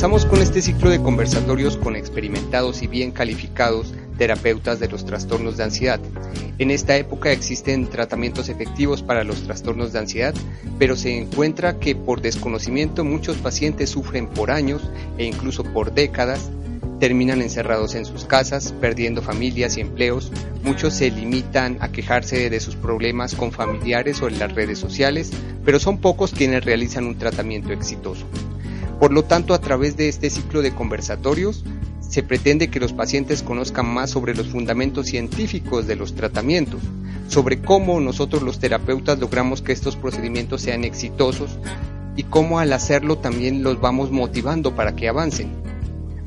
Comenzamos con este ciclo de conversatorios con experimentados y bien calificados terapeutas de los trastornos de ansiedad. En esta época existen tratamientos efectivos para los trastornos de ansiedad, pero se encuentra que por desconocimiento muchos pacientes sufren por años e incluso por décadas, terminan encerrados en sus casas, perdiendo familias y empleos, muchos se limitan a quejarse de sus problemas con familiares o en las redes sociales, pero son pocos quienes realizan un tratamiento exitoso. Por lo tanto, a través de este ciclo de conversatorios, se pretende que los pacientes conozcan más sobre los fundamentos científicos de los tratamientos, sobre cómo nosotros los terapeutas logramos que estos procedimientos sean exitosos y cómo al hacerlo también los vamos motivando para que avancen.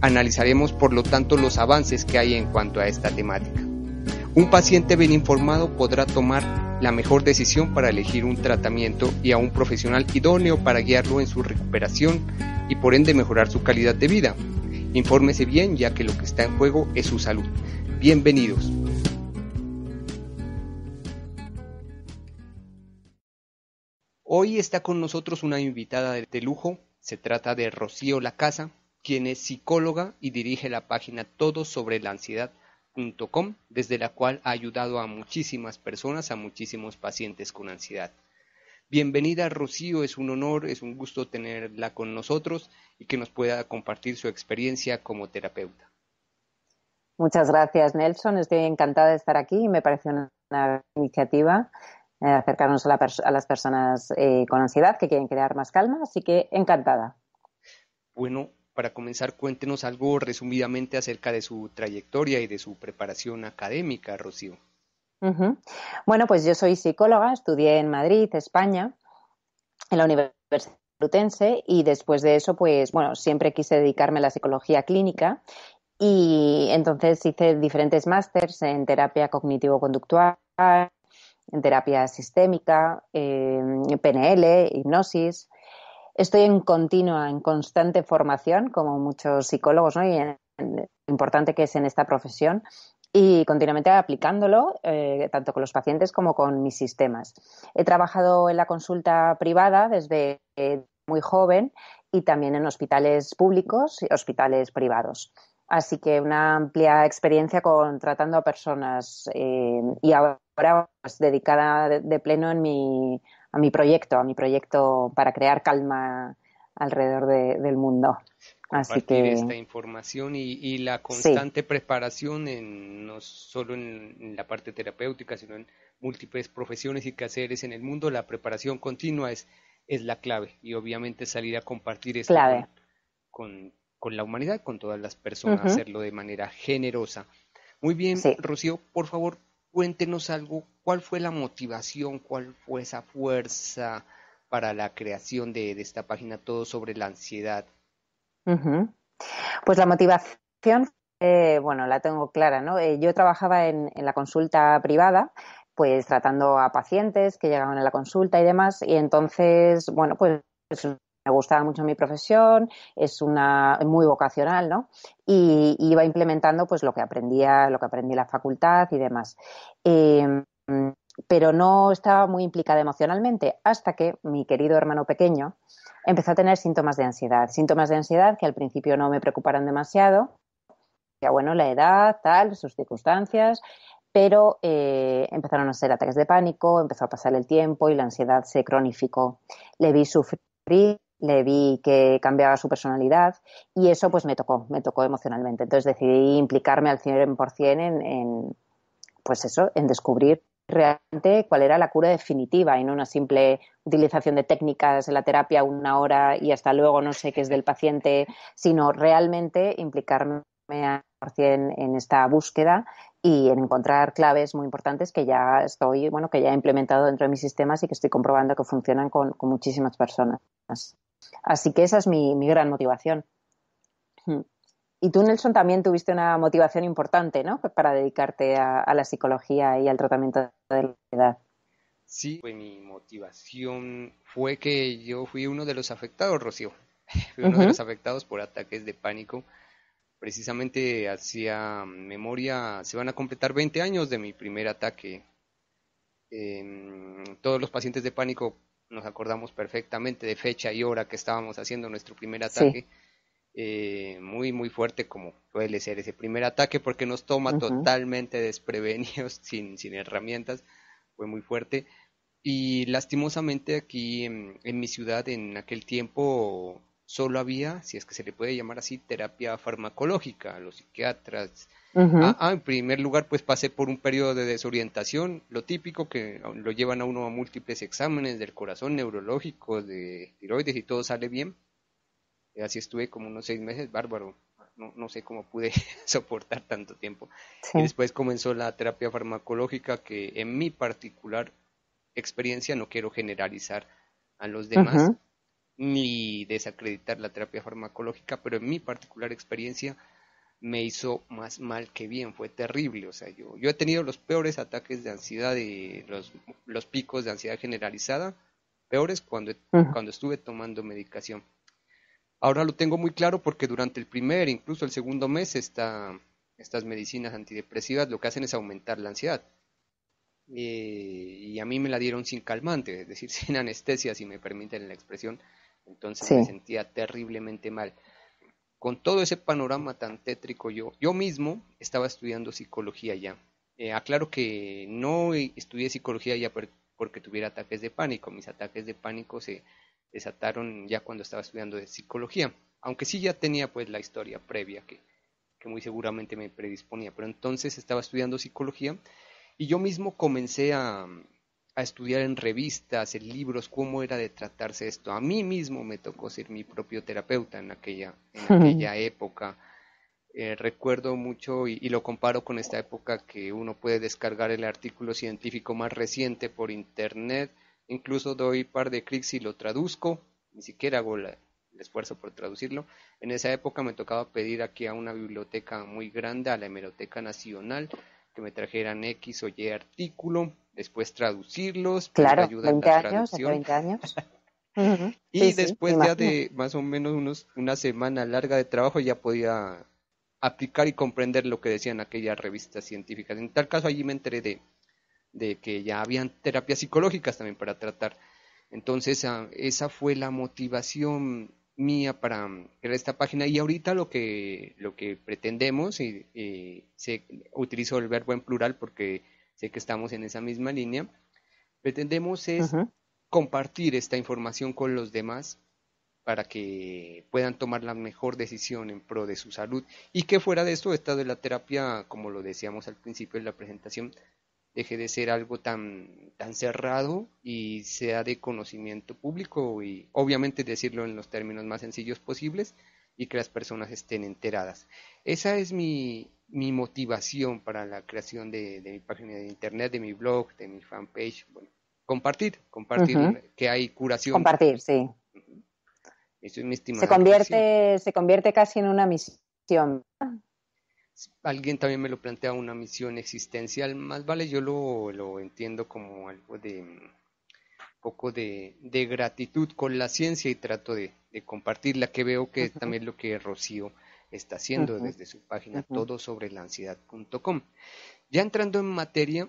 Analizaremos por lo tanto los avances que hay en cuanto a esta temática. Un paciente bien informado podrá tomar la mejor decisión para elegir un tratamiento y a un profesional idóneo para guiarlo en su recuperación y por ende mejorar su calidad de vida. Infórmese bien ya que lo que está en juego es su salud. Bienvenidos. Hoy está con nosotros una invitada de lujo, se trata de Rocío Lacasa, quien es psicóloga y dirige la página Todo sobre la ansiedad desde la cual ha ayudado a muchísimas personas, a muchísimos pacientes con ansiedad. Bienvenida Rocío, es un honor, es un gusto tenerla con nosotros y que nos pueda compartir su experiencia como terapeuta. Muchas gracias Nelson, estoy encantada de estar aquí y me parece una, iniciativa eh, acercarnos a, las personas eh, con ansiedad que quieren crear más calma, así que encantada. Bueno, para comenzar, cuéntenos algo resumidamente acerca de su trayectoria y de su preparación académica, Rocío. Bueno, pues yo soy psicóloga, estudié en Madrid, España, en la Universidad Lutense y después de eso, pues bueno, siempre quise dedicarme a la psicología clínica y entonces hice diferentes másters en terapia cognitivo-conductual, en terapia sistémica, PNL, hipnosis, Estoy en continua, en constante formación, como muchos psicólogos, Y en, importante que es en esta profesión, y continuamente aplicándolo, eh, tanto con los pacientes como con mis sistemas. He trabajado en la consulta privada desde eh, muy joven y también en hospitales públicos y hospitales privados. Así que una amplia experiencia con tratando a personas eh, y a ahora dedicada de, pleno en mi, a mi proyecto, a mi proyecto para crear calma alrededor del mundo. Así que esta información y, la constante preparación en no solo en, la parte terapéutica, sino en múltiples profesiones y quehaceres en el mundo, la preparación continua es es la clave y obviamente salir a compartir esto clave. Con, con, la humanidad, con todas las personas, hacerlo de manera generosa. Muy bien, Rocío, por favor, cuéntenos algo, cuál fue la motivación, cuál fue esa fuerza para la creación de, esta página, todo sobre la ansiedad. Pues la motivación, eh, bueno, la tengo clara, ¿no? Eh, yo trabajaba en, en la consulta privada, pues tratando a pacientes que llegaban a la consulta y demás, y entonces, bueno, pues me gustaba mucho mi profesión, es una muy vocacional, ¿no? Y, iba implementando pues lo que aprendía, lo que aprendí en la facultad y demás. Em, pero no estaba muy implicada emocionalmente hasta que mi querido hermano pequeño empezó a tener síntomas de ansiedad, síntomas de ansiedad que al principio no me preocuparon demasiado, ya bueno, la edad, tal, sus circunstancias, pero eh, empezaron a ser ataques de pánico, empezó a pasar el tiempo y la ansiedad se cronificó. Le vi sufrir le vi que cambiaba su personalidad y eso pues me tocó, me tocó emocionalmente. Entonces decidí implicarme al 100% en, en, pues eso, en descubrir realmente cuál era la cura definitiva y no una simple utilización de técnicas en la terapia una hora y hasta luego no sé qué es del paciente, sino realmente implicarme al 100% en esta búsqueda y en encontrar claves muy importantes que ya estoy, bueno, que ya he implementado dentro de mis sistemas y que estoy comprobando que funcionan con muchísimas personas. Así que esa es mi, gran motivación. Hmm. Y tú, Nelson, también tuviste una motivación importante, ¿no? Para dedicarte a, la psicología y al tratamiento de la edad. Sí, mi motivación fue que yo fui uno de los afectados, Rocío. Fui uno de los afectados por ataques de pánico. Precisamente hacía memoria, se van a completar 20 años de mi primer ataque. Em, todos los pacientes de pánico nos acordamos perfectamente de fecha y hora que estábamos haciendo nuestro primer ataque. Eh, muy, muy fuerte como suele ser ese primer ataque porque nos toma totalmente desprevenidos, sin, sin herramientas. Fue muy fuerte. Y lastimosamente aquí en mi ciudad en aquel tiempo solo había, si es que se le puede llamar así, terapia farmacológica, los psiquiatras. Ah, ah, en primer lugar, pues pasé por un periodo de desorientación, lo típico que lo llevan a uno a múltiples exámenes del corazón neurológico, de tiroides y todo sale bien. así estuve como unos seis meses, bárbaro. No, no sé cómo pude soportar tanto tiempo. Y después comenzó la terapia farmacológica que en mi particular experiencia, no quiero generalizar a los demás, ni desacreditar la terapia farmacológica, pero en mi particular experiencia me hizo más mal que bien, fue terrible, o sea, yo, yo he tenido los peores ataques de ansiedad, y los, los picos de ansiedad generalizada, peores cuando, cuando estuve tomando medicación. Ahora lo tengo muy claro porque durante el primer, incluso el segundo mes, estas medicinas antidepresivas lo que hacen es aumentar la ansiedad. Eh, y a mí me la dieron sin calmante, es decir, sin anestesia, si me permiten la expresión, entonces me sentía terriblemente mal. Con todo ese panorama tan tétrico, yo, yo mismo estaba estudiando psicología ya. Eh, aclaro que no estudié psicología ya porque tuviera ataques de pánico. Mis ataques de pánico se desataron ya cuando estaba estudiando de psicología. Aunque sí ya tenía pues la historia previa que, que muy seguramente me predisponía. Pero entonces estaba estudiando psicología y yo mismo comencé a, a estudiar en revistas, en libros, cómo era de tratarse esto. A mí mismo me tocó ser mi propio terapeuta en aquella, aquella época. Eh, recuerdo mucho y, lo comparo con esta época que uno puede descargar el artículo científico más reciente por internet. Incluso doy par de clics y lo traduzco. Ni siquiera hago el esfuerzo por traducirlo. En esa época me tocaba pedir aquí a una biblioteca muy grande, a la Hemeroteca Nacional, que me trajeran X o Y artículo, después traducirlos, pues, claro, la años, 20 años. Y después ya de más o menos unos, una semana larga de trabajo ya podía aplicar y comprender lo que decían aquellas revistas científicas. En tal caso allí me enteré de, de que ya habían terapias psicológicas también para tratar. Entonces ah, esa fue la motivación mía para mm, crear esta página y ahorita lo que, lo que pretendemos, y, se, utilizo el verbo en plural porque sé que estamos en esa misma línea, pretendemos es compartir esta información con los demás para que puedan tomar la mejor decisión en pro de su salud y que fuera de esto, esta de la terapia, como lo decíamos al principio de la presentación, deje de ser algo tan, tan cerrado y sea de conocimiento público y obviamente decirlo en los términos más sencillos posibles y que las personas estén enteradas. Esa es mi, motivación para la creación de, mi página de internet, de mi blog, de mi fanpage. compartir, compartir que hay curación. Compartir, sí. Eso es mi estimación. Se convierte, se convierte casi en una misión alguien también me lo plantea una misión existencial, más vale yo lo, entiendo como algo de mm, poco de, gratitud con la ciencia y trato de, de compartirla, que veo que es también lo que Rocío está haciendo desde su página todo sobre la ansiedad.com. Ya entrando en materia,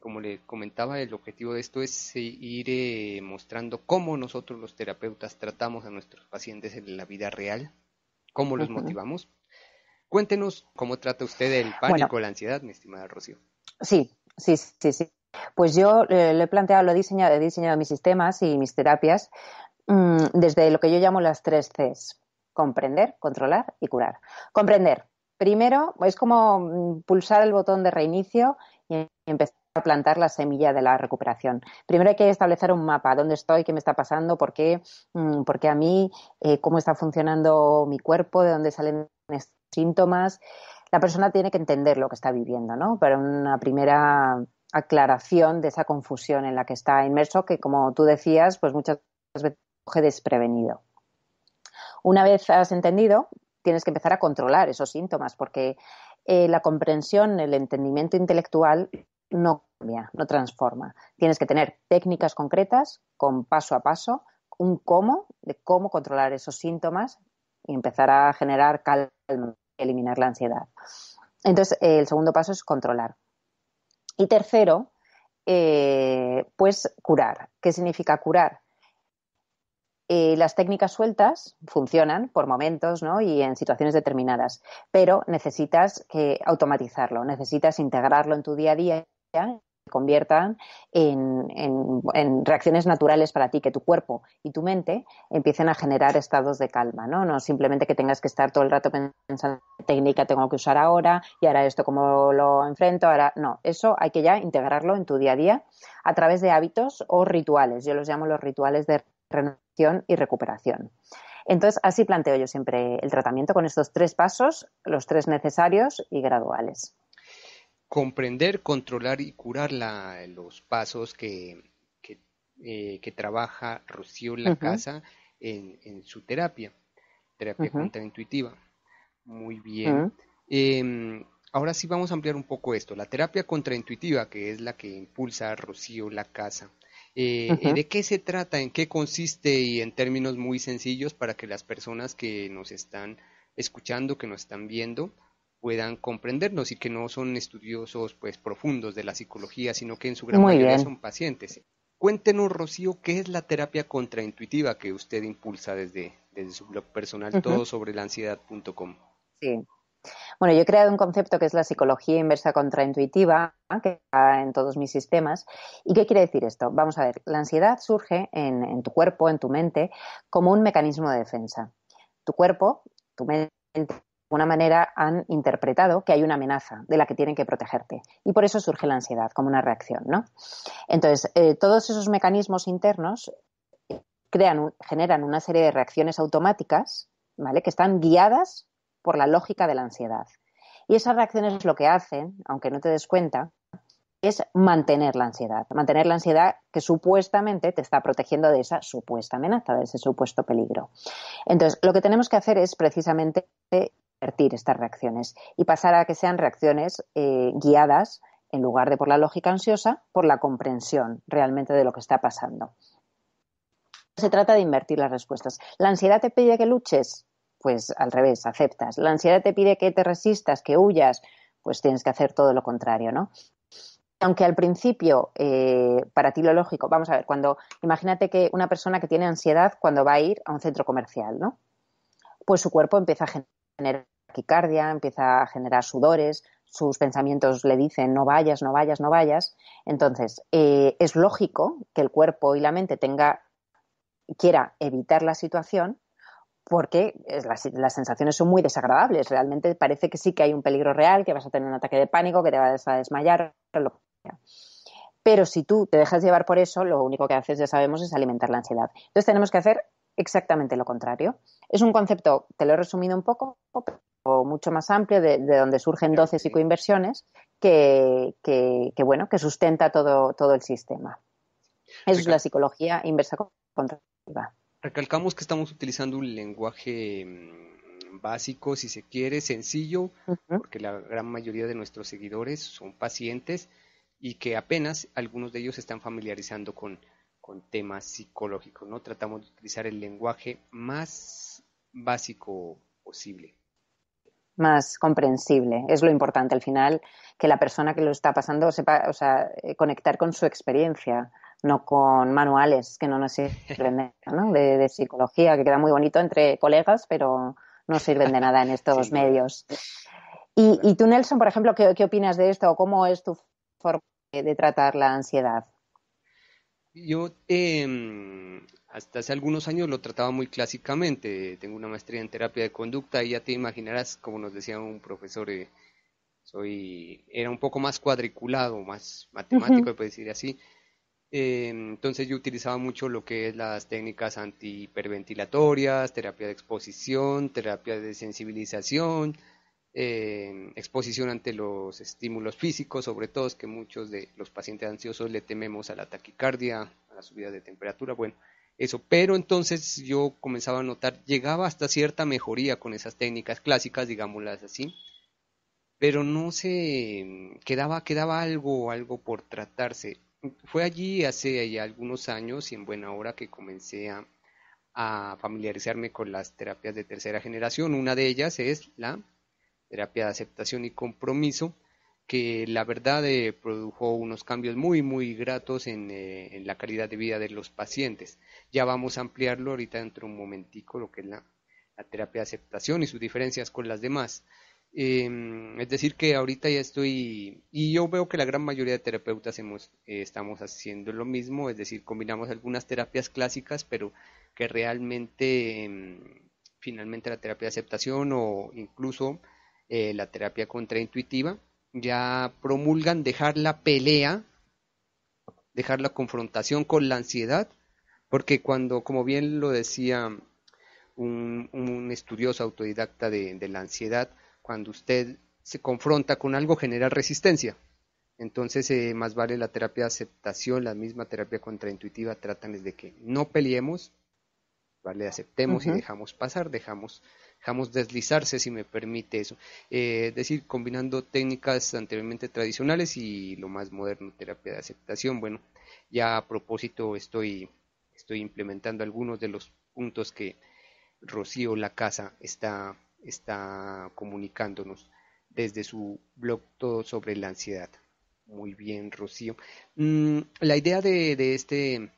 como le comentaba, el objetivo de esto es ir eh, mostrando cómo nosotros los terapeutas tratamos a nuestros pacientes en la vida real, cómo los motivamos Cuéntenos cómo trata usted el pánico, la ansiedad, mi estimada Rocío. Sí, sí, sí, sí. Pues yo eh, le he planteado, lo he diseñado, he diseñado mis sistemas y mis terapias mm, desde lo que yo llamo las tres Cs. Comprender, controlar y curar. Comprender. Primero, es como mm, pulsar el botón de reinicio y empezar a plantar la semilla de la recuperación. Primero hay que establecer un mapa, dónde estoy, qué me está pasando, por qué, mm, a mí, eh, cómo está funcionando mi cuerpo, de dónde salen estos? síntomas, la persona tiene que entender lo que está viviendo, ¿no? Para una primera aclaración de esa confusión en la que está inmerso, que como tú decías, pues muchas veces coge desprevenido. Una vez has entendido, tienes que empezar a controlar esos síntomas, porque eh, la comprensión, el entendimiento intelectual no cambia, no transforma. Tienes que tener técnicas concretas, con paso a paso, un cómo, de cómo controlar esos síntomas y empezar a generar calma eliminar la ansiedad. Entonces, el segundo paso es controlar. Y tercero, eh, pues curar. ¿Qué significa curar? Eh, las técnicas sueltas funcionan por momentos ¿no? y en situaciones determinadas, pero necesitas que automatizarlo, necesitas integrarlo en tu día a día conviertan en, reacciones naturales para ti, que tu cuerpo y tu mente empiecen a generar estados de calma, ¿no? simplemente que tengas que estar todo el rato pensando técnica tengo que usar ahora y ahora esto cómo lo enfrento, ahora no, eso hay que ya integrarlo en tu día a día a través de hábitos o rituales, yo los llamo los rituales de renovación y recuperación. Entonces, así planteo yo siempre el tratamiento con estos tres pasos, los tres necesarios y graduales comprender, controlar y curar la, los pasos que, eh, trabaja Rocío La Casa en, su terapia, terapia contraintuitiva. Muy bien. Em, ahora sí vamos a ampliar un poco esto. La terapia contraintuitiva, que es la que impulsa Rocío La Casa. Eh, ¿De qué se trata? ¿En qué consiste? Y en términos muy sencillos para que las personas que nos están escuchando, que nos están viendo, puedan comprendernos y que no son estudiosos pues profundos de la psicología, sino que en su gran mayoría son pacientes. Cuéntenos, Rocío, ¿qué es la terapia contraintuitiva que usted impulsa desde, su blog personal, todo sobre la ansiedad.com? Sí. Bueno, yo he creado un concepto que es la psicología inversa contraintuitiva, que está en todos mis sistemas. ¿Y qué quiere decir esto? Vamos a ver, la ansiedad surge en, en tu cuerpo, en tu mente, como un mecanismo de defensa. Tu cuerpo, tu mente, alguna manera han interpretado que hay una amenaza de la que tienen que protegerte. Y por eso surge la ansiedad como una reacción, ¿no? Entonces, eh, todos esos mecanismos internos eh, crean generan una serie de reacciones automáticas, ¿vale? Que están guiadas por la lógica de la ansiedad. Y esas reacciones lo que hacen, aunque no te des cuenta, es mantener la ansiedad, mantener la ansiedad que supuestamente te está protegiendo de esa supuesta amenaza, de ese supuesto peligro. Entonces, lo que tenemos que hacer es precisamente invertir estas reacciones y pasar a que sean reacciones eh, guiadas en lugar de por la lógica ansiosa, por la comprensión realmente de lo que está pasando. Se trata de invertir las respuestas. ¿La ansiedad te pide que luches? Pues al revés, aceptas. ¿La ansiedad te pide que te resistas, que huyas? Pues tienes que hacer todo lo contrario, ¿no? aunque al principio eh, para ti lo lógico, vamos a ver, cuando imagínate que una persona que tiene ansiedad cuando va a ir a un centro comercial, ¿no? Pues su cuerpo empieza a generar generar taquicardia, empieza a generar sudores, sus pensamientos le dicen no vayas, no vayas, no vayas. Entonces, eh, es lógico que el cuerpo y la mente tenga, quiera evitar la situación porque eh, las, sensaciones son muy desagradables. Realmente parece que sí que hay un peligro real, que vas a tener un ataque de pánico, que te vas a desmayar, Pero si tú te dejas llevar por eso, lo único que haces, ya sabemos, es alimentar la ansiedad. Entonces tenemos que hacer exactamente lo contrario. Es un concepto, te lo he resumido un poco, pero mucho más amplio, de, donde surgen 12 psicoinversiones que, que, bueno, que sustenta todo, todo el sistema. es la psicología inversa contractiva Recalcamos que estamos utilizando un lenguaje mm, básico, si se quiere, sencillo, porque la gran mayoría de nuestros seguidores son pacientes y que apenas algunos de ellos se están familiarizando con con temas psicológicos, ¿no? Tratamos de utilizar el lenguaje más básico posible. Más comprensible, es lo importante al final, que la persona que lo está pasando sepa, eh, conectar con su experiencia, no con manuales que no nos sirven ¿no? De, de, psicología, que queda muy bonito entre colegas, pero no sirven de nada en estos medios. Y, tú, Nelson, por ejemplo, ¿qué, ¿qué opinas de esto? ¿Cómo es tu forma de tratar la ansiedad? Yo em, hasta hace algunos años lo trataba muy clásicamente. Tengo una maestría en terapia de conducta y ya te imaginarás, como nos decía un profesor, eh, soy era un poco más cuadriculado, más matemático, puede decir así. Em, entonces yo utilizaba mucho lo que es las técnicas antihiperventilatorias, terapia de exposición, terapia de sensibilización, eh, exposición ante los estímulos físicos, sobre todo es que muchos de los pacientes ansiosos le tememos a la taquicardia, a la subida de temperatura, bueno, eso. Pero entonces yo comenzaba a notar, llegaba hasta cierta mejoría con esas técnicas clásicas, digámoslas así, pero no se quedaba, quedaba algo, algo por tratarse. Fue allí hace ya algunos años y en buena hora que comencé a familiarizarme con las terapias de tercera generación. Una de ellas es la terapia de aceptación y compromiso, que la verdad eh, produjo unos cambios muy, muy gratos eh, en, la calidad de vida de los pacientes. Ya vamos a ampliarlo ahorita dentro de un momentico, lo que es la, terapia de aceptación y sus diferencias con las demás. Em, es decir, que ahorita ya estoy, y yo veo que la gran mayoría de terapeutas eh, estamos haciendo lo mismo, es decir, combinamos algunas terapias clásicas, pero que realmente, em, finalmente la terapia de aceptación o incluso eh, la terapia contraintuitiva, ya promulgan dejar la pelea, dejar la confrontación con la ansiedad, porque cuando, como bien lo decía un, estudioso autodidacta de, la ansiedad, cuando usted se confronta con algo genera resistencia. Entonces, eh, más vale la terapia de aceptación, la misma terapia contraintuitiva, tratan de que no peleemos, ¿vale? Aceptemos y dejamos pasar, dejamos dejamos deslizarse, si me permite eso. Eh, es decir, combinando técnicas anteriormente tradicionales y lo más moderno, terapia de aceptación. Bueno, ya a propósito estoy, estoy implementando algunos de los puntos que Rocío La Casa está, está comunicándonos desde su blog Todo sobre la ansiedad. Muy bien, Rocío. Mm, la idea de, de este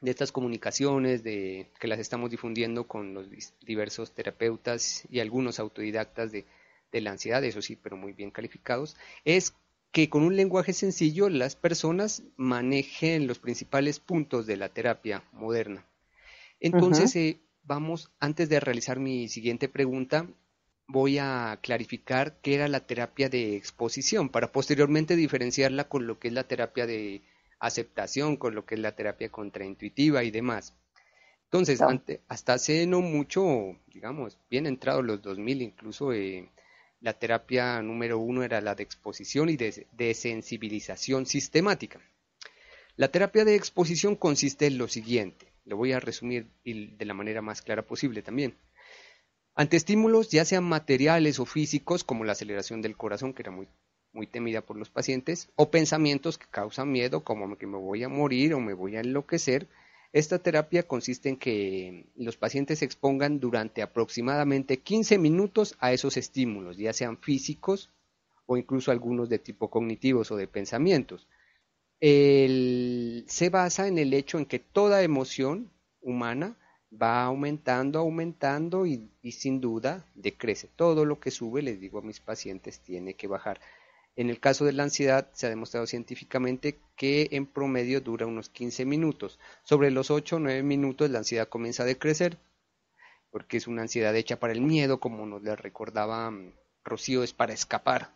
de estas comunicaciones, de que las estamos difundiendo con los diversos terapeutas y algunos autodidactas de, de la ansiedad, eso sí, pero muy bien calificados, es que con un lenguaje sencillo las personas manejen los principales puntos de la terapia moderna. Entonces, eh, vamos, antes de realizar mi siguiente pregunta, voy a clarificar qué era la terapia de exposición para posteriormente diferenciarla con lo que es la terapia de aceptación con lo que es la terapia contraintuitiva y demás. Entonces, hasta hace no mucho, digamos, bien entrados los 2000, incluso eh, la terapia número uno era la de exposición y de, sensibilización sistemática. La terapia de exposición consiste en lo siguiente, lo voy a resumir de la manera más clara posible también. Ante estímulos, ya sean materiales o físicos, como la aceleración del corazón, que era muy muy temida por los pacientes, o pensamientos que causan miedo, como que me voy a morir o me voy a enloquecer. Esta terapia consiste en que los pacientes se expongan durante aproximadamente 15 minutos a esos estímulos, ya sean físicos o incluso algunos de tipo cognitivos o de pensamientos. se basa en el hecho en que toda emoción humana va aumentando, aumentando y, sin duda decrece. Todo lo que sube, les digo a mis pacientes, tiene que bajar. En el caso de la ansiedad, se ha demostrado científicamente que en promedio dura unos 15 minutos. Sobre los 8 o 9 minutos, la ansiedad comienza a decrecer, porque es una ansiedad hecha para el miedo, como nos le recordaba mm, Rocío, es para escapar.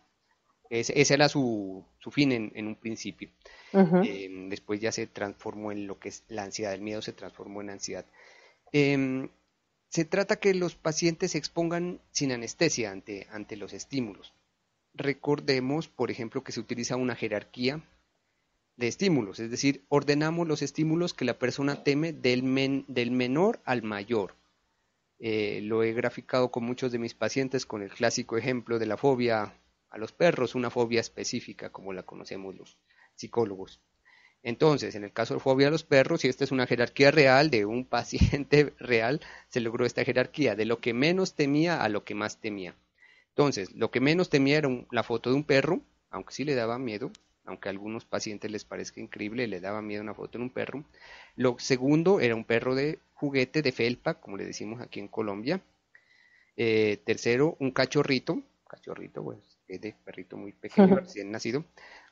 Es, ese era su, fin en, un principio. Em, después ya se transformó en lo que es la ansiedad, el miedo se transformó en ansiedad. Em, se trata que los pacientes se expongan sin anestesia ante, ante los estímulos recordemos, por ejemplo, que se utiliza una jerarquía de estímulos, es decir, ordenamos los estímulos que la persona teme del, del menor al mayor. Eh, lo he graficado con muchos de mis pacientes con el clásico ejemplo de la fobia a los perros, una fobia específica como la conocemos los psicólogos. Entonces, en el caso de fobia a los perros, si esta es una jerarquía real de un paciente real, se logró esta jerarquía de lo que menos temía a lo que más temía. Entonces, lo que menos temía era la foto de un perro, aunque sí le daba miedo, aunque a algunos pacientes les parezca increíble, le daba miedo una foto de un perro. Lo segundo era un perro de juguete, de felpa, como le decimos aquí en Colombia. Eh, tercero, un cachorrito, cachorrito, pues es de perrito muy pequeño, recién nacido.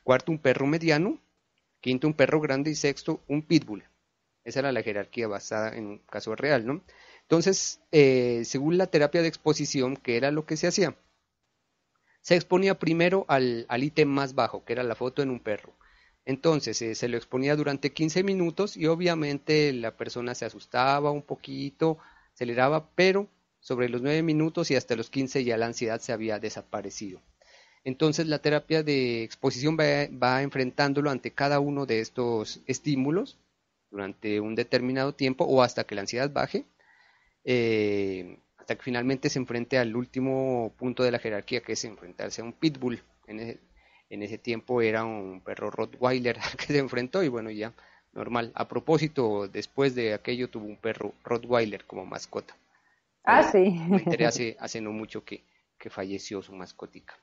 Cuarto, un perro mediano. Quinto, un perro grande. Y sexto, un pitbull. Esa era la jerarquía basada en un caso real, ¿no? Entonces, eh, según la terapia de exposición, ¿qué era lo que se hacía? se exponía primero al ítem más bajo, que era la foto en un perro. Entonces eh, se lo exponía durante 15 minutos y obviamente la persona se asustaba un poquito, aceleraba, pero sobre los 9 minutos y hasta los 15 ya la ansiedad se había desaparecido. Entonces la terapia de exposición va, va enfrentándolo ante cada uno de estos estímulos durante un determinado tiempo o hasta que la ansiedad baje. Eh, que finalmente se enfrente al último punto de la jerarquía, que es enfrentarse a un pitbull. En ese, tiempo era un perro Rottweiler que se enfrentó y bueno, ya normal. A propósito, después de aquello tuvo un perro Rottweiler como mascota. Ah, sí. hace, no mucho que, que falleció su mascotica.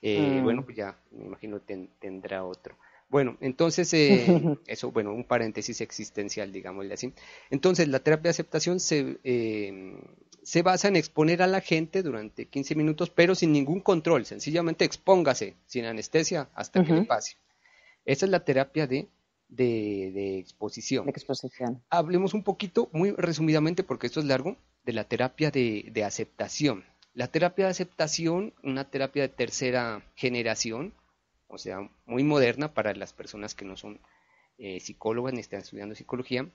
Eh, mm. Bueno, pues ya me imagino tendrá otro. Bueno, entonces, eh, eso, bueno, un paréntesis existencial, digámosle así. Entonces, la terapia de aceptación se, eh, se basa en exponer a la gente durante 15 minutos, pero sin ningún control, sencillamente expóngase, sin anestesia, hasta que le pase. Esa es la terapia de, de, exposición. exposición. Hablemos un poquito, muy resumidamente, porque esto es largo, de la terapia de, de aceptación. La terapia de aceptación, una terapia de tercera generación, o sea, muy moderna para las personas que no son eh, psicólogas ni están estudiando psicología.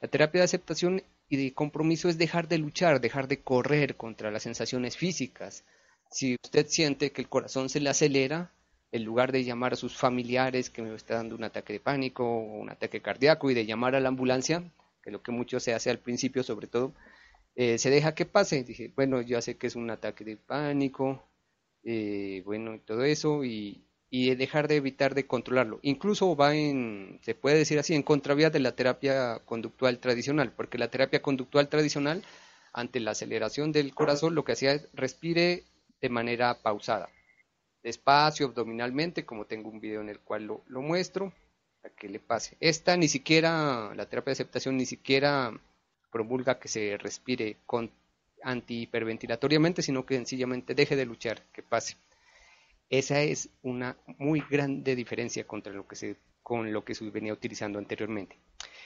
La terapia de aceptación y de compromiso es dejar de luchar, dejar de correr contra las sensaciones físicas. Si usted siente que el corazón se le acelera, en lugar de llamar a sus familiares que me está dando un ataque de pánico o un ataque cardíaco y de llamar a la ambulancia, que es lo que mucho se hace al principio sobre todo, eh, se deja que pase. Dije, bueno, yo sé que es un ataque de pánico, eh, bueno, bueno, todo eso, y, y dejar de evitar de controlarlo. Incluso va en, se puede decir así, en contravía de la terapia conductual tradicional, porque la terapia conductual tradicional, ante la aceleración del corazón, lo que hacía es respire de manera pausada, despacio, abdominalmente, como tengo un video en el cual lo, muestro, para que le pase. Esta ni siquiera, la terapia de aceptación ni siquiera promulga que se respire con, antihiperventilatoriamente, sino que sencillamente deje de luchar, que pase. Esa es una muy grande diferencia contra lo que se, con lo que se venía utilizando anteriormente.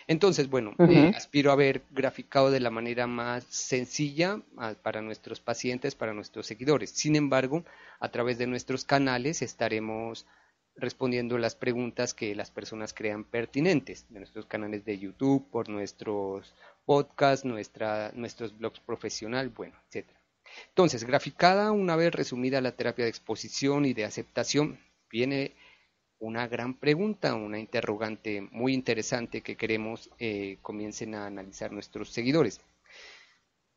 Entonces, bueno, eh, aspiro a haber graficado de la manera más sencilla para nuestros pacientes, para nuestros seguidores. Sin embargo, a través de nuestros canales estaremos respondiendo las preguntas que las personas crean pertinentes de nuestros canales de YouTube, por nuestros podcasts, nuestra, nuestros blogs profesional, bueno, etcétera. Entonces, graficada una vez resumida la terapia de exposición y de aceptación, viene una gran pregunta, una interrogante muy interesante que queremos eh, comiencen a analizar nuestros seguidores.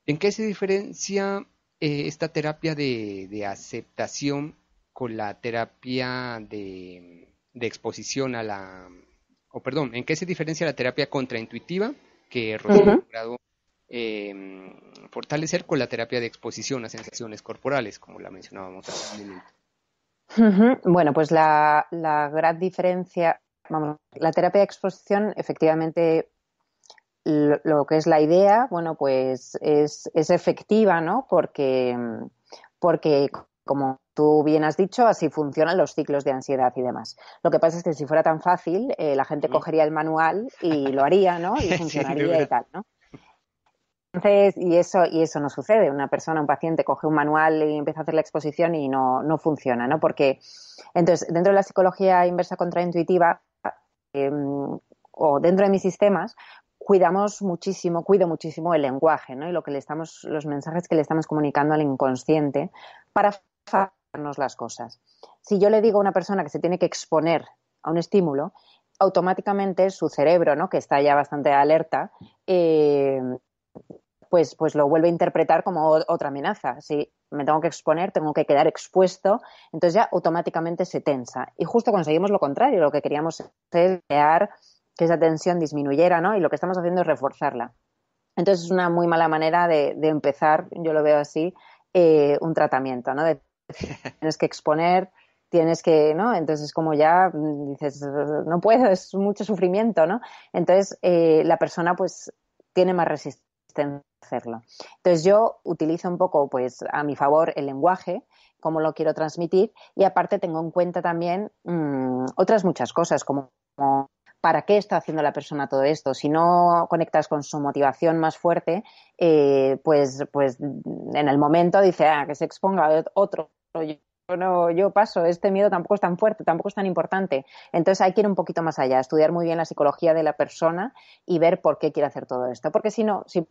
¿En qué se diferencia eh, esta terapia de, aceptación con la terapia de, exposición a la... o perdón, ¿en qué se diferencia la terapia contraintuitiva que Rodrigo Em, fortalecer con la terapia de exposición a sensaciones corporales, como la mencionábamos hace Bueno, pues la, la gran diferencia, vamos, la terapia de exposición efectivamente lo, que es la idea, bueno, pues es, efectiva, ¿no? Porque, porque, como tú bien has dicho, así funcionan los ciclos de ansiedad y demás. Lo que pasa es que si fuera tan fácil, eh, la gente cogería el manual y lo haría, ¿no? Y funcionaría y tal, ¿no? Entonces, y eso, y eso no sucede. Una persona, un paciente, coge un manual y empieza a hacer la exposición y no, no funciona, ¿no? Porque, entonces, dentro de la psicología inversa contraintuitiva, em, o dentro de mis sistemas, cuidamos muchísimo, cuido muchísimo el lenguaje, ¿no? Y lo que le estamos, los mensajes que le estamos comunicando al inconsciente para facilitarnos las cosas. Si yo le digo a una persona que se tiene que exponer a un estímulo, automáticamente su cerebro, ¿no? Que está ya bastante alerta, eh, pues, pues, lo vuelve a interpretar como otra amenaza. Si me tengo que exponer, tengo que quedar expuesto, entonces ya automáticamente se tensa. Y justo conseguimos lo contrario, lo que queríamos es crear que esa tensión disminuyera, ¿no? Y lo que estamos haciendo es reforzarla. Entonces es una muy mala manera de, empezar, yo lo veo así, eh, un tratamiento, ¿no? De, tienes que exponer, tienes que, ¿no? Entonces, como ya mm, dices, no puedo, es mucho sufrimiento, ¿no? Entonces, eh, la persona, pues, tiene más resistencia hacerlo. Entonces yo utilizo un poco pues a mi favor el lenguaje, cómo lo quiero transmitir y aparte tengo en cuenta también mm, otras muchas cosas como, para qué está haciendo la persona todo esto. Si no conectas con su motivación más fuerte, eh, pues, pues en el momento dice, ah, que se exponga otro. Yo, no, yo paso, este miedo tampoco es tan fuerte, tampoco es tan importante. Entonces hay que ir un poquito más allá, estudiar muy bien la psicología de la persona y ver por qué quiere hacer todo esto. Porque si no, si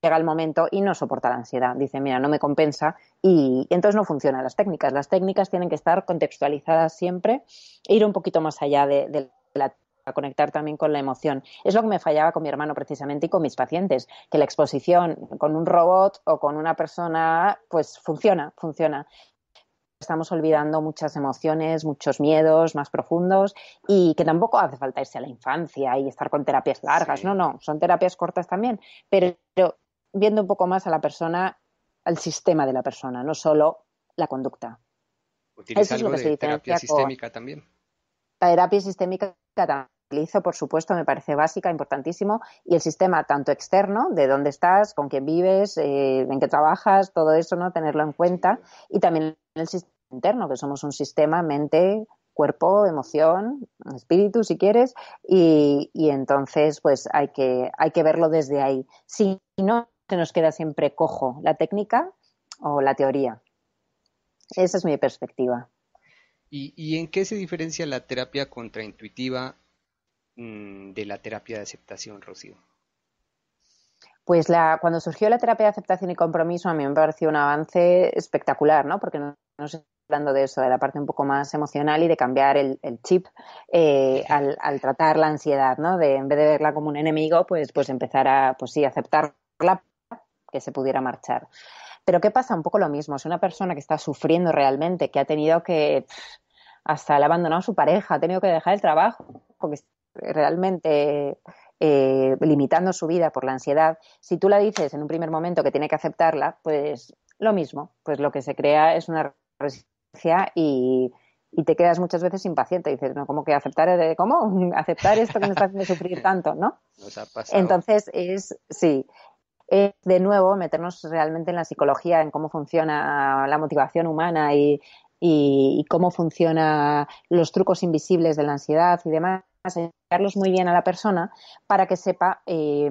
llega el momento y no soporta la ansiedad. Dice, mira, no me compensa y entonces no funcionan las técnicas. Las técnicas tienen que estar contextualizadas siempre e ir un poquito más allá de, la conectar también con la emoción. Es lo que me fallaba con mi hermano precisamente y con mis pacientes, que la exposición con un robot o con una persona, pues funciona, funciona estamos olvidando muchas emociones, muchos miedos más profundos y que tampoco hace falta irse a la infancia y estar con terapias largas. No, no, son terapias cortas también, pero viendo un poco más a la persona, al sistema de la persona, no solo la conducta. es lo de terapia sistémica también. también? Terapia sistémica por supuesto, me parece básica, importantísimo, y el sistema tanto externo, de dónde estás, con quién vives, eh, en qué trabajas, todo eso, ¿no? Tenerlo en cuenta, y también el sistema interno, que somos un sistema mente, cuerpo, emoción, espíritu, si quieres, y, entonces, pues hay que, hay que verlo desde ahí. Si no, se nos queda siempre cojo la técnica o la teoría. Esa es mi perspectiva. ¿Y, ¿Y, en qué se diferencia la terapia contraintuitiva Mm, de la terapia de aceptación, Rocío? Pues la, cuando surgió la terapia de aceptación y compromiso, a mí me pareció un avance espectacular, ¿no? Porque nos estamos hablando de eso, de la parte un poco más emocional y de cambiar el, chip eh, al, tratar la ansiedad, ¿no? De en vez de verla como un enemigo, pues, pues empezar a, pues sí, aceptarla, que se pudiera marchar. Pero ¿qué pasa? Un poco lo mismo. Es una persona que está sufriendo realmente, que ha tenido que hasta el ha abandonado a su pareja, ha tenido que dejar el trabajo, porque realmente eh, limitando su vida por la ansiedad, si tú la dices en un primer momento que tiene que aceptarla, pues lo mismo, pues lo que se crea es una resistencia y, te quedas muchas veces impaciente. Dices, no, ¿cómo que aceptar? Eh, ¿Cómo? ¿Aceptar esto que me está haciendo sufrir tanto, no? Entonces es, sí, es de nuevo meternos realmente en la psicología, en cómo funciona la motivación humana y, y cómo funcionan los trucos invisibles de la ansiedad y demás enseñarlos muy bien a la persona para que sepa eh,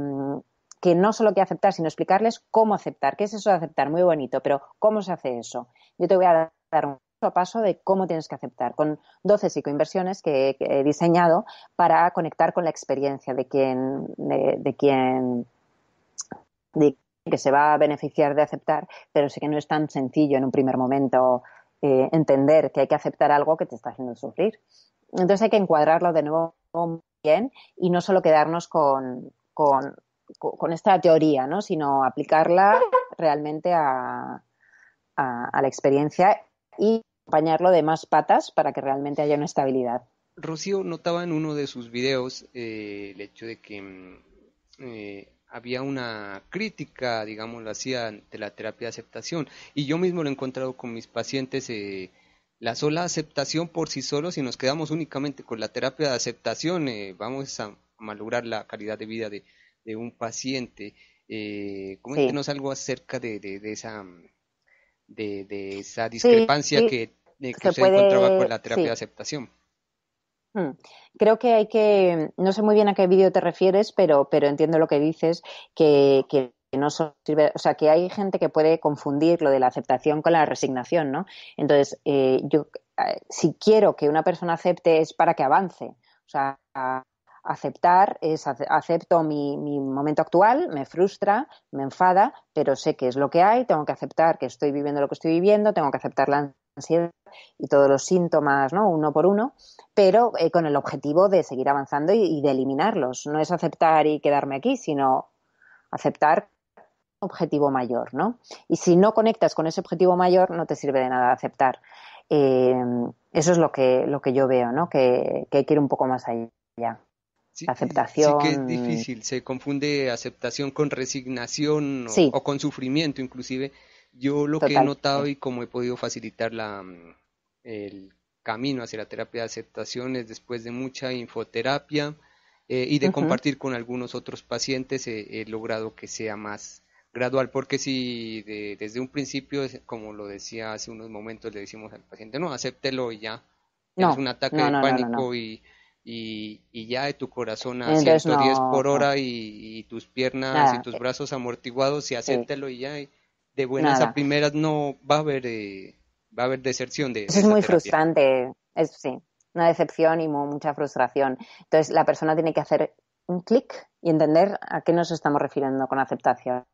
que no solo que aceptar, sino explicarles cómo aceptar. ¿Qué es eso de aceptar? Muy bonito, pero ¿cómo se hace eso? Yo te voy a dar un paso a paso de cómo tienes que aceptar, con 12 psicoinversiones que he diseñado para conectar con la experiencia de quien, de, de quien, que se va a beneficiar de aceptar, pero sé que no es tan sencillo en un primer momento eh, entender que hay que aceptar algo que te está haciendo sufrir. Entonces hay que encuadrarlo de nuevo bien y no solo quedarnos con, esta teoría, ¿no? sino aplicarla realmente a, la experiencia y acompañarlo de más patas para que realmente haya una estabilidad. Rocío notaba en uno de sus videos eh, el hecho de que mm, eh, había una crítica, digámoslo así, de la terapia de aceptación. Y yo mismo lo he encontrado con mis pacientes eh, la sola aceptación por sí solo, si nos quedamos únicamente con la terapia de aceptación, eh, vamos a malograr la calidad de vida de, un paciente. Eh, coméntenos algo acerca de, de, esa, de, esa mm, discrepancia que, se encontraba con la terapia de aceptación. Mm. Creo que hay que, no sé muy bien a qué vídeo te refieres, pero, pero entiendo lo que dices, que no o sea, que hay gente que puede confundir lo de la aceptación con la resignación, ¿no? Entonces, eh, yo, eh, si quiero que una persona acepte es para que avance, o sea, aceptar es acepto mi, momento actual, me frustra, me enfada, pero sé que es lo que hay, tengo que aceptar que estoy viviendo lo que estoy viviendo, tengo que aceptar la ansiedad y todos los síntomas, ¿no? Uno por uno, pero eh, con el objetivo de seguir avanzando y, de eliminarlos. No es aceptar y quedarme aquí, sino aceptar objetivo mayor, ¿no? Y si no conectas con ese objetivo mayor, no te sirve de nada aceptar. Eh, eso es lo que, lo que yo veo, ¿no? Que, que hay que ir un poco más allá. aceptación. Sí que es difícil, se confunde aceptación con resignación o, con sufrimiento inclusive. Yo lo que he notado y como he podido facilitar la, mm, el camino hacia la terapia de aceptación es después de mucha infoterapia eh, y de compartir con algunos otros pacientes he logrado que sea más gradual, porque si desde un principio, como lo decía hace unos momentos, le decimos al paciente, no, acéptelo y ya, es un ataque de pánico y, y, ya de tu corazón a 110 por hora y, tus piernas y tus eh. brazos amortiguados y acéptelo y ya, de buenas a primeras no va a haber, eh, va a haber deserción de... Eso es muy frustrante, es, sí, una decepción y mucha frustración. Entonces la persona tiene que hacer un clic y entender a qué nos estamos refiriendo con aceptación.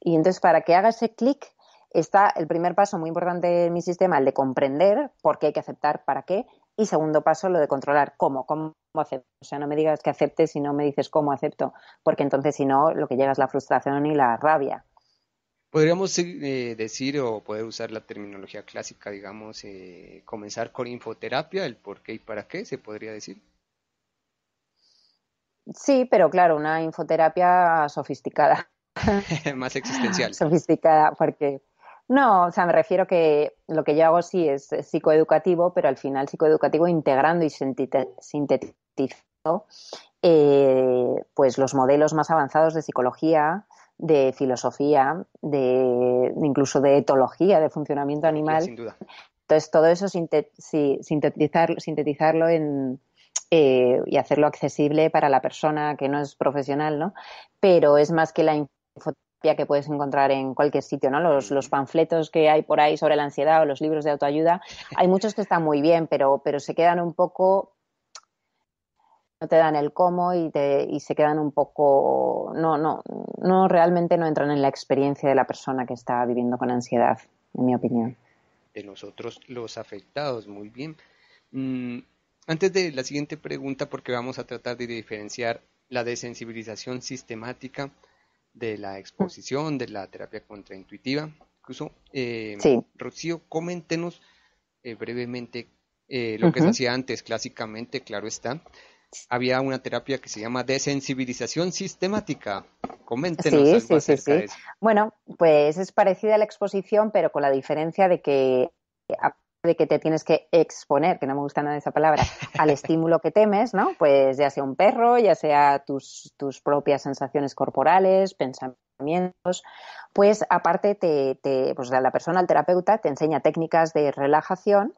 Y entonces, para que haga ese clic, está el primer paso muy importante en mi sistema, el de comprender por qué hay que aceptar, para qué, y segundo paso, lo de controlar cómo, cómo acepto. O sea, no me digas que aceptes si no me dices cómo acepto, porque entonces si no, lo que llega es la frustración y la rabia. Podríamos eh, decir o poder usar la terminología clásica, digamos, eh, comenzar con infoterapia, el por qué y para qué, se podría decir. Sí, pero claro, una infoterapia sofisticada. Más existencial. Sofisticada, porque no, o sea, me refiero que lo que yo hago sí es, psicoeducativo, pero al final psicoeducativo integrando y sintetizando eh, pues los modelos más avanzados de psicología, de filosofía, de incluso de etología, de funcionamiento animal. sin duda. Entonces todo eso sintetizarlo en, eh, y hacerlo accesible para la persona que no es profesional, ¿no? Pero es más que la infotopía que puedes encontrar en cualquier sitio, ¿no? Los, los, mm. panfletos que hay por ahí sobre la ansiedad o los libros de autoayuda, hay muchos que están muy bien, pero, pero se quedan un poco no te dan el cómo y, te, y se quedan un poco no no no realmente no entran en la experiencia de la persona que está viviendo con ansiedad en mi opinión de nosotros los afectados muy bien mm, antes de la siguiente pregunta, porque vamos a tratar de diferenciar la desensibilización sistemática de la mm. exposición, de la terapia contraintuitiva. Incluso, eh, Rocío, coméntenos eh, brevemente eh, lo que se hacía antes, clásicamente, claro está. Había una terapia que se llama desensibilización sistemática. Coméntenos algo acerca De Bueno, pues es parecida a la exposición, pero con la diferencia de que de que te tienes que exponer, que no me gusta nada esa palabra, al estímulo que temes, ¿no? Pues ya sea un perro, ya sea tus, propias sensaciones corporales, pensamientos, pues aparte te, te pues la persona, el terapeuta, te enseña técnicas de relajación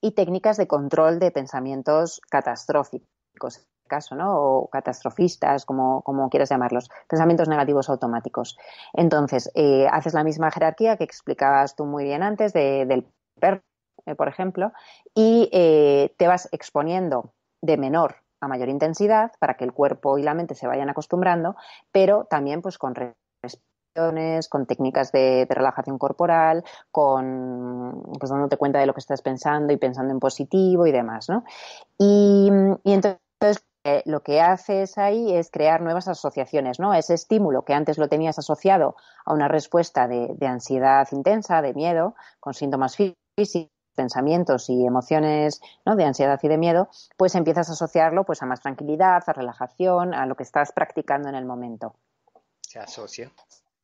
y técnicas de control de pensamientos catastróficos este caso, ¿no? O catastrofistas, como, como, quieras llamarlos, pensamientos negativos automáticos. Entonces, eh, haces la misma jerarquía que explicabas tú muy bien antes del perro, eh, por ejemplo, y eh, te vas exponiendo de menor a mayor intensidad para que el cuerpo y la mente se vayan acostumbrando, pero también pues con respiraciones, con técnicas de, relajación corporal, con pues, dándote cuenta de lo que estás pensando y pensando en positivo y demás, Y, entonces eh, lo que haces ahí es crear nuevas asociaciones, ¿no? Ese estímulo que antes lo tenías asociado a una respuesta de ansiedad intensa, de miedo, con síntomas físicos pensamientos y emociones ¿no? de ansiedad y de miedo, pues empiezas a asociarlo pues a más tranquilidad, a relajación, a lo que estás practicando en el momento. Se asocia.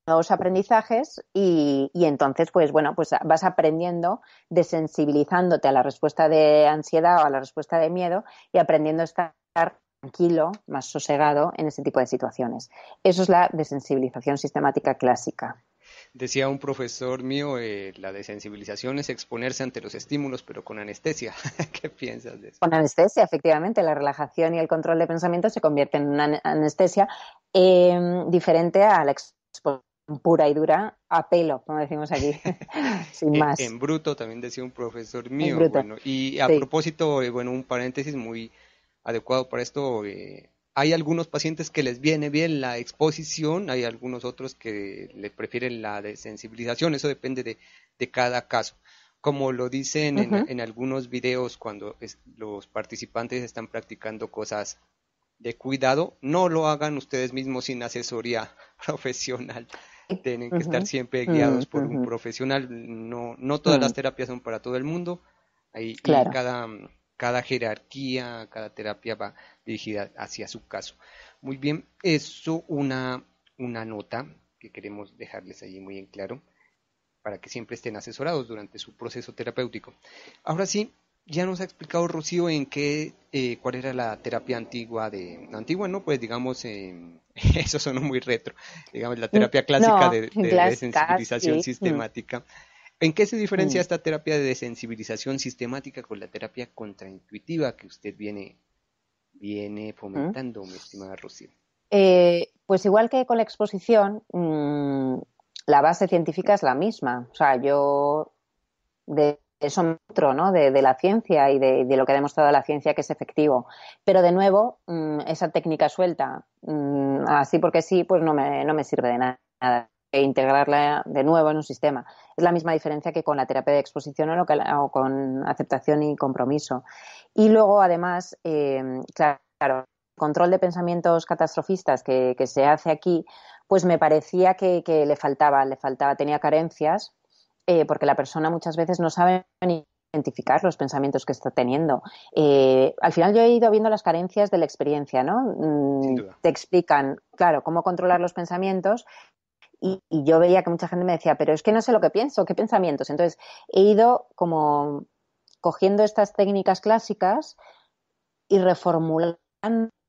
Nuevos aprendizajes y, y entonces, pues bueno, pues vas aprendiendo, desensibilizándote a la respuesta de ansiedad o a la respuesta de miedo y aprendiendo a estar tranquilo, más sosegado en ese tipo de situaciones. Eso es la desensibilización sistemática clásica. Decía un profesor mío, eh, la desensibilización es exponerse ante los estímulos, pero con anestesia. ¿Qué piensas de eso? Con anestesia, efectivamente, la relajación y el control de pensamiento se convierten en una anestesia em, diferente a la exposición pura y dura a pelo, como decimos aquí, sin más. En, bruto, también decía un profesor mío. y a propósito, eh, bueno, un paréntesis muy adecuado para esto. Eh, hay algunos pacientes que les viene bien la exposición, hay algunos otros que les prefieren la desensibilización, eso depende de, cada caso. Como lo dicen en, algunos videos cuando los participantes están practicando cosas de cuidado, no lo hagan ustedes mismos sin asesoría profesional. Tienen que estar siempre guiados por un profesional. No, no todas las mm. terapias son para todo el mundo. Ahí, cada, cada jerarquía, cada terapia va, dirigida hacia su caso. Muy bien, eso una, una nota que queremos dejarles allí muy en claro para que siempre estén asesorados durante su proceso terapéutico. Ahora sí, ya nos ha explicado Rocío en qué, eh, cuál era la terapia antigua de, antigua no, pues digamos, em, eso sonó muy retro, digamos, la terapia mm, clásica de, desensibilización mm. sistemática. ¿En qué se diferencia mm. esta terapia de desensibilización sistemática con la terapia contraintuitiva que usted viene viene ¿Mm? fomentando, mi estimada Rocío? Eh, pues igual que con la exposición, mm, la base científica es la misma. O sea, yo de eso otro, ¿no? De, la ciencia y de, lo que ha demostrado la ciencia que es efectivo. Pero de nuevo, mm, esa técnica suelta, así porque sí, pues no no me sirve de nada e integrarla de nuevo en un sistema. Es la misma diferencia que con la terapia de exposición o, con aceptación y compromiso. Y luego, además, eh, claro, control de pensamientos catastrofistas que, se hace aquí, pues me parecía que, le faltaba, le faltaba, tenía carencias, eh, porque la persona muchas veces no sabe identificar los pensamientos que está teniendo. Eh, al final yo he ido viendo las carencias de la experiencia, ¿no? Mm, te explican, claro, cómo controlar los pensamientos y, yo veía que mucha gente me decía, pero es que no sé lo que pienso, qué pensamientos. Entonces, he ido como cogiendo estas técnicas clásicas y reformulando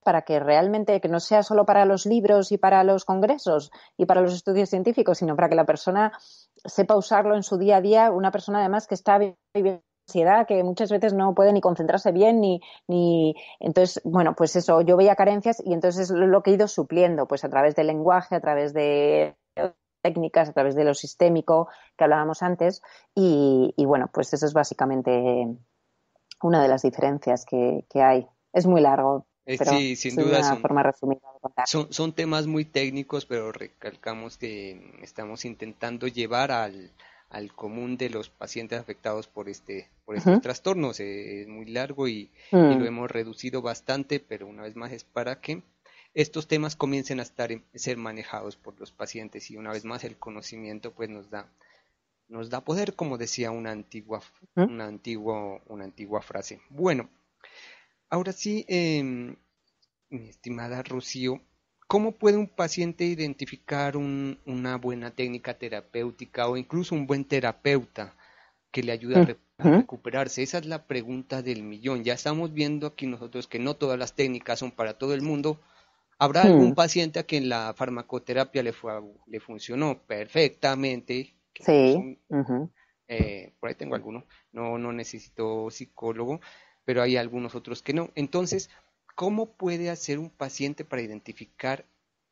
para que realmente que no sea solo para los libros y para los congresos y para los estudios científicos, sino para que la persona sepa usarlo en su día a día, una persona además que está viviendo ansiedad, que muchas veces no puede ni concentrarse bien, ni, ni, entonces, bueno, pues eso, yo veía carencias y entonces es lo que he ido supliendo, pues a través del lenguaje, a través de técnicas, a través de lo sistémico que hablábamos antes. Y, bueno, pues eso es básicamente una de las diferencias que, hay. Es muy largo, eh, pero sí, sin una son, forma resumida Son, temas muy técnicos, pero recalcamos que estamos intentando llevar al, común de los pacientes afectados por este por estos trastornos. Es muy largo y, mm. lo hemos reducido bastante, pero una vez más es para que estos temas comiencen a estar, em, ser manejados por los pacientes y una vez más el conocimiento pues nos da nos da poder, como decía una antigua, ¿Eh? una antigua, una antigua frase. Bueno, ahora sí, em, mi estimada Rocío, ¿cómo puede un paciente identificar un, una buena técnica terapéutica o incluso un buen terapeuta que le ayude a ¿Eh? ¿Eh? recuperarse? Esa es la pregunta del millón. Ya estamos viendo aquí nosotros que no todas las técnicas son para todo el mundo, Habrá algún hmm. paciente a quien la farmacoterapia le, fue, le funcionó perfectamente. Sí. Pues, eh, por ahí tengo alguno. No, no necesito psicólogo, pero hay algunos otros que no. Entonces, ¿cómo puede hacer un paciente para identificar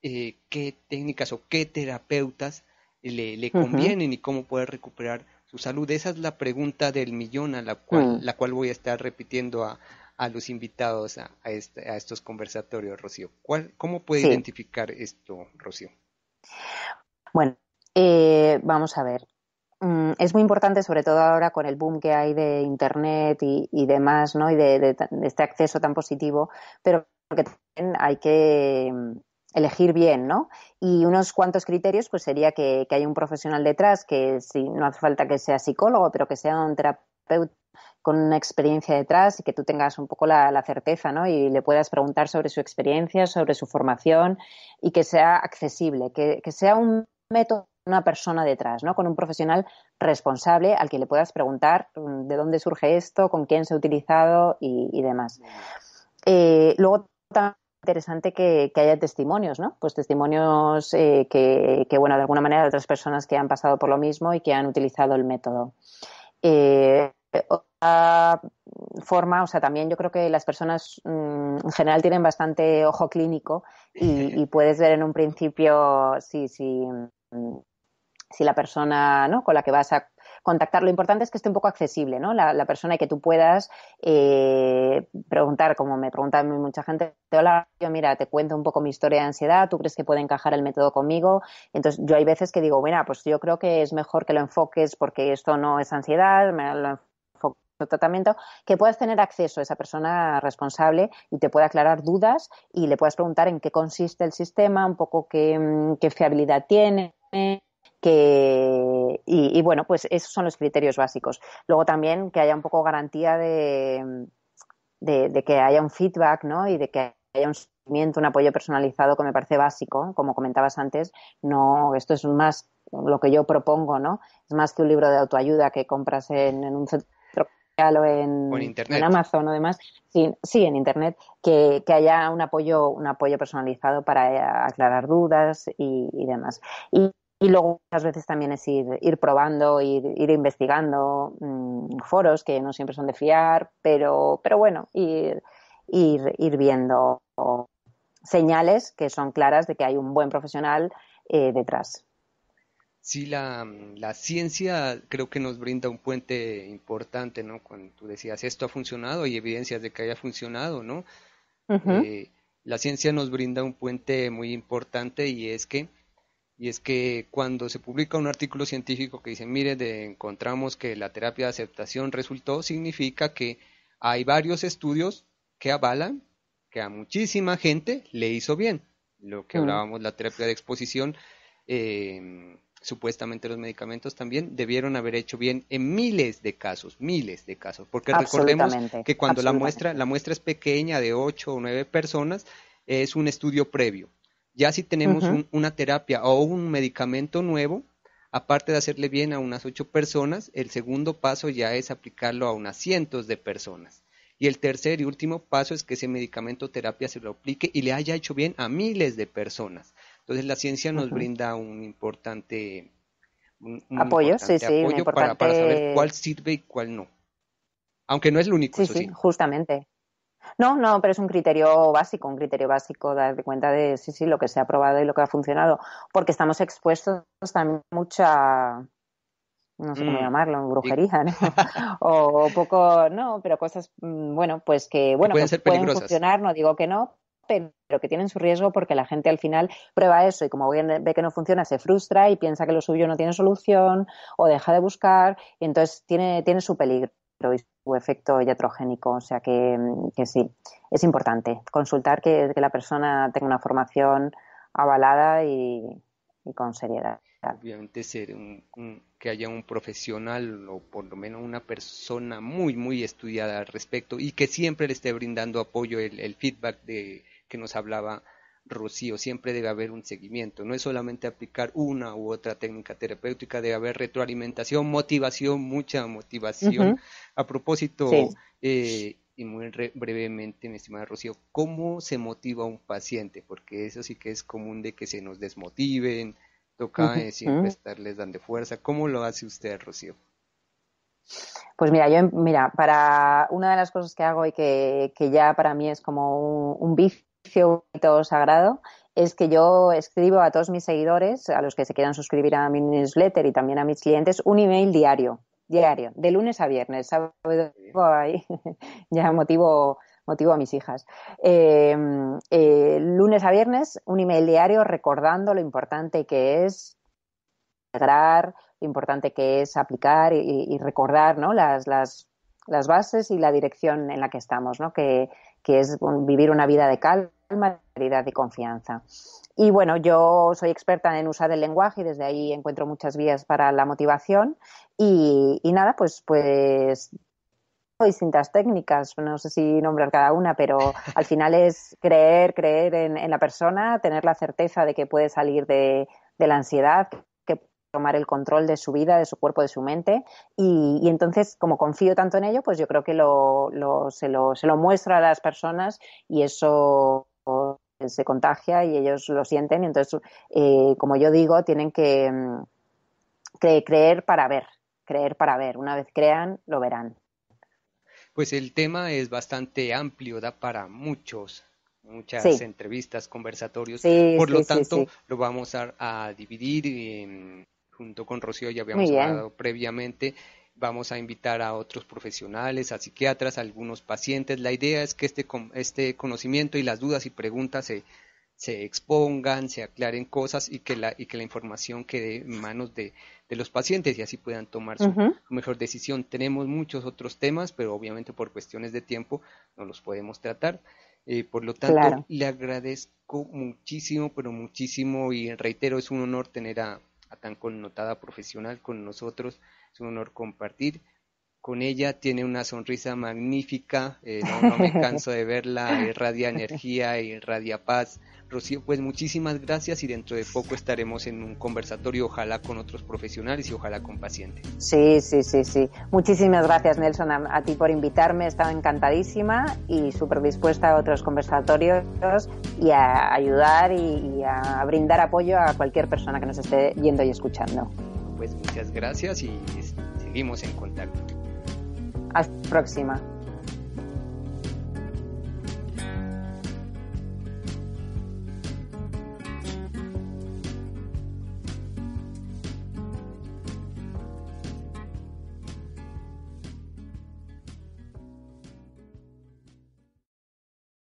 eh, qué técnicas o qué terapeutas le, convienen y cómo puede recuperar su salud? Esa es la pregunta del millón a la cual, hmm. la cual voy a estar repitiendo a, a los invitados a, este, estos conversatorios, Rocío. ¿Cómo puede identificar esto, Rocío? Bueno, eh, vamos a ver. Mm, es muy importante, sobre todo ahora con el boom que hay de Internet y, demás, ¿no? Y de, este acceso tan positivo, pero también hay que mm, elegir bien, ¿no? Y unos cuantos criterios, pues sería que, que hay un profesional detrás, que si, no hace falta que sea psicólogo, pero que sea un terapeuta una experiencia detrás y que tú tengas un poco la, certeza, ¿no? Y le puedas preguntar sobre su experiencia, sobre su formación y que sea accesible, que, sea un método una persona detrás, ¿no? Con un profesional responsable al que le puedas preguntar mm, de dónde surge esto, con quién se ha utilizado y, demás. Eh, luego también interesante que, haya testimonios, ¿no? Pues testimonios eh, que, bueno, de alguna manera otras personas que han pasado por lo mismo y que han utilizado el método. Eh, forma, o sea, también yo creo que las personas mm, en general tienen bastante ojo clínico y, y puedes ver en un principio si, si, mm, si la persona ¿no? con la que vas a contactar. Lo importante es que esté un poco accesible, ¿no? La, persona y que tú puedas eh, preguntar, como me pregunta mucha gente, hola, yo mira, te cuento un poco mi historia de ansiedad, ¿tú crees que puede encajar el método conmigo? Entonces, yo hay veces que digo, bueno, pues yo creo que es mejor que lo enfoques porque esto no es ansiedad, me lo tratamiento, que puedas tener acceso a esa persona responsable y te pueda aclarar dudas y le puedas preguntar en qué consiste el sistema, un poco qué, mm, fiabilidad tiene, que y, bueno pues esos son los criterios básicos luego también que haya un poco garantía mm, de, que haya un feedback no y de que haya un seguimiento un apoyo personalizado que me parece básico como comentabas antes no esto es más lo que yo propongo no es más que un libro de autoayuda que compras en un centro o en, Amazon o demás, sí, en Internet, que, haya un apoyo, un apoyo personalizado para eh, aclarar dudas y, demás. Y, luego muchas veces también es ir, probando, ir, ir investigando mm, foros que no siempre son de fiar, pero, pero bueno, ir, ir, ir viendo señales que son claras de que hay un buen profesional eh, detrás. Sí, la, mm, la, ciencia creo que nos brinda un puente importante, ¿no? Cuando tú decías, esto ha funcionado, hay evidencias de que haya funcionado, ¿no? Eh, la ciencia nos brinda un puente muy importante y es que y es que cuando se publica un artículo científico que dice, mire, encontramos que la terapia de aceptación resultó, significa que hay varios estudios que avalan que a muchísima gente le hizo bien. Lo que mm. hablábamos, la terapia de exposición, eh, supuestamente los medicamentos también debieron haber hecho bien en miles de casos, miles de casos, porque recordemos que cuando la muestra, la muestra es pequeña de ocho o nueve personas, es un estudio previo. Ya si tenemos una terapia o un medicamento nuevo, aparte de hacerle bien a unas ocho personas, el segundo paso ya es aplicarlo a unas cientos de personas. Y el tercer y último paso es que ese medicamento terapia se lo aplique y le haya hecho bien a miles de personas. Entonces la ciencia nos brinda un importante apoyo, sí, sí, importante... para, saber cuál sirve y cuál no. Aunque no es lo único. Sí, sí, justamente. No, no, pero es un criterio básico, un criterio básico, dar cuenta de sí, sí, lo que se ha probado y lo que ha funcionado, porque estamos expuestos también mucha no sé cómo mm. llamarlo, brujería, ¿no? o, poco, no, pero cosas, mm, bueno, pues que, bueno, pueden pues funcionar, no digo que no, pero que tienen su riesgo porque la gente al final prueba eso y como ve que no funciona se frustra y piensa que lo suyo no tiene solución o deja de buscar y entonces tiene, tiene su peligro y su efecto iatrogénico. O sea que, que sí, es importante consultar que, la persona tenga una formación avalada y, y con seriedad. Obviamente ser que haya un profesional o por lo menos una persona muy, muy estudiada al respecto y que siempre le esté brindando apoyo el feedback de que nos hablaba Rocío. Siempre debe haber un seguimiento. No es solamente aplicar una u otra técnica terapéutica, debe haber retroalimentación, motivación, mucha motivación. A propósito, eh, y muy brevemente, mi estimada Rocío, ¿cómo se motiva un paciente? Porque eso sí que es común de que se nos desmotiven, toca eh, siempre estarles dando fuerza. ¿Cómo lo hace usted, Rocío? Pues mira, yo, em, mira, para una de las cosas que hago y que, que ya para mí es como un, un bonito sagrado es que yo escribo a todos mis seguidores, a los que se quieran suscribir a mi newsletter y también a mis clientes, un email diario, diario, de lunes a viernes, ya motivo motivo a mis hijas. Em, eh, lunes a viernes, un email diario recordando lo importante que es integrar, lo importante que es aplicar y, y recordar ¿no? las, las, las, bases y la dirección en la que estamos, que, que es vivir una vida de calma, claridad y confianza. Y bueno, yo soy experta en usar el lenguaje y desde ahí encuentro muchas vías para la motivación. Y, nada, pues, pues distintas técnicas, no sé si nombrar cada una, pero al final es creer, creer en, la persona, tener la certeza de que puede salir de la ansiedad, tomar el control de su vida, de su cuerpo, de su mente. Y, entonces, como confío tanto en ello, pues yo creo que se, lo, se muestro a las personas y eso pues, se contagia y ellos lo sienten. Y entonces, eh, como yo digo, tienen que, mm, creer para ver, creer para ver. Una vez crean, lo verán. Pues el tema es bastante amplio, da para muchos muchas entrevistas, conversatorios. Por lo tanto, lo vamos a dividir en junto con Rocío ya habíamos hablado previamente. Vamos a invitar a otros profesionales, a psiquiatras, a algunos pacientes. La idea es que este, este conocimiento y las dudas y preguntas se, se expongan, se aclaren cosas y que la, y que la información quede en manos de, los pacientes y así puedan tomar su, mejor decisión. Tenemos muchos otros temas, pero obviamente por cuestiones de tiempo no los podemos tratar. Eh, por lo tanto, le agradezco muchísimo, pero muchísimo y reitero, es un honor tener a, a tan connotada profesional con nosotros. Es un honor compartir con ella. Tiene una sonrisa magnífica, eh, no, me canso de verla, irradia energía, irradia paz, Rocío, pues muchísimas gracias y dentro de poco estaremos en un conversatorio, ojalá con otros profesionales y ojalá con pacientes. Sí, sí, sí, sí. Muchísimas gracias, Nelson, a, ti por invitarme. He encantadísima y súper dispuesta a otros conversatorios y a ayudar y, a brindar apoyo a cualquier persona que nos esté yendo y escuchando. Pues muchas gracias y seguimos en contacto. Hasta próxima.